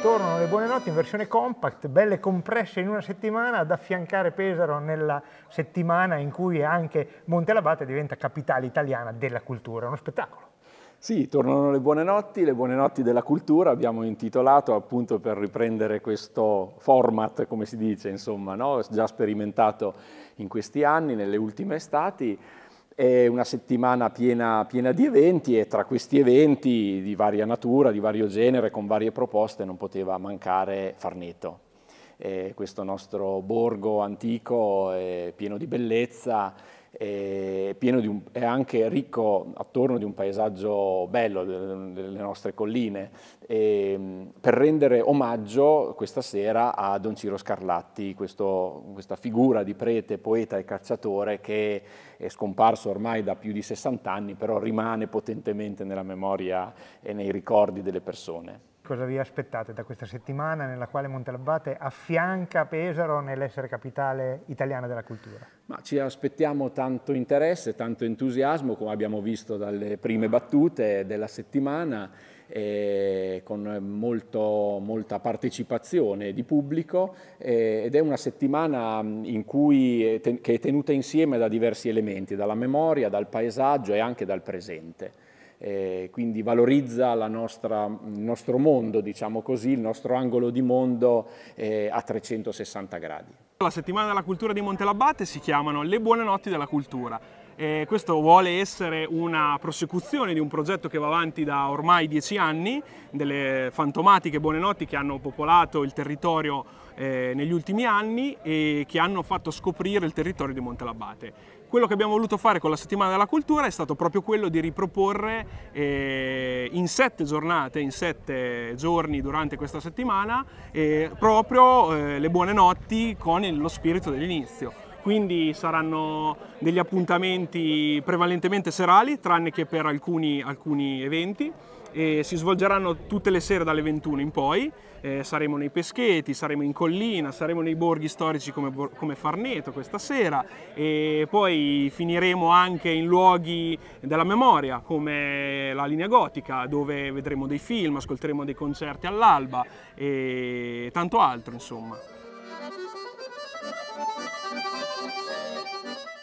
Tornano le buone notti in versione compact, belle compresse in una settimana ad affiancare Pesaro nella settimana in cui anche Montelabate diventa capitale italiana della cultura. È uno spettacolo. Sì, tornano le buone notti, le buone notti della cultura, abbiamo intitolato appunto per riprendere questo format, come si dice, insomma, no? già sperimentato in questi anni, nelle ultime estati. È una settimana piena, piena, di eventi e tra questi eventi di varia natura, di vario genere, con varie proposte, non poteva mancare Farneto. Eh, questo nostro borgo antico eh, pieno di bellezza è, un, è, anche ricco attorno di un paesaggio bello, delle nostre colline, e, ehm, per rendere omaggio questa sera a Don Ciro Scarlatti, questo, questa figura di prete, poeta e cacciatore che è scomparso ormai da più di 60 anni, però rimane potentemente nella memoria e nei ricordi delle persone cosa vi aspettate da questa settimana nella quale Montalabate affianca Pesaro nell'essere capitale italiana della cultura? Ma ci aspettiamo tanto interesse, tanto entusiasmo, come abbiamo visto dalle prime battute della settimana, eh, con molto, molta partecipazione di pubblico eh, ed è una settimana è mm, eh, che è tenuta insieme da diversi elementi, dalla memoria, dal paesaggio e anche dal presente eh, quindi valorizza nostra, il nostro mondo, diciamo così, il nostro angolo di mondo eh, a 360 gradi. La settimana della cultura di Montelabbate si chiamano Le buone notti della cultura. Eh, questo vuole essere una prosecuzione di un progetto che va avanti da ormai dieci anni, delle fantomatiche buonanotti che hanno popolato il territorio eh, negli ultimi anni e che hanno fatto scoprire il territorio di Montalabate. Quello che abbiamo voluto fare con la settimana della cultura è stato proprio quello di riproporre eh, in sette giornate, in sette giorni durante questa settimana, eh, proprio eh, le buone notti con lo spirito dell'inizio quindi saranno degli appuntamenti prevalentemente serali, tranne che per alcuni, alcuni eventi. E si svolgeranno tutte le sere dalle 21 in poi, eh, saremo nei Pescheti, saremo in Collina, saremo nei borghi storici come, come, Farneto questa sera e poi finiremo anche in luoghi della memoria come la linea gotica dove vedremo dei film, ascolteremo dei concerti all'alba e tanto altro insomma. フフフフフ。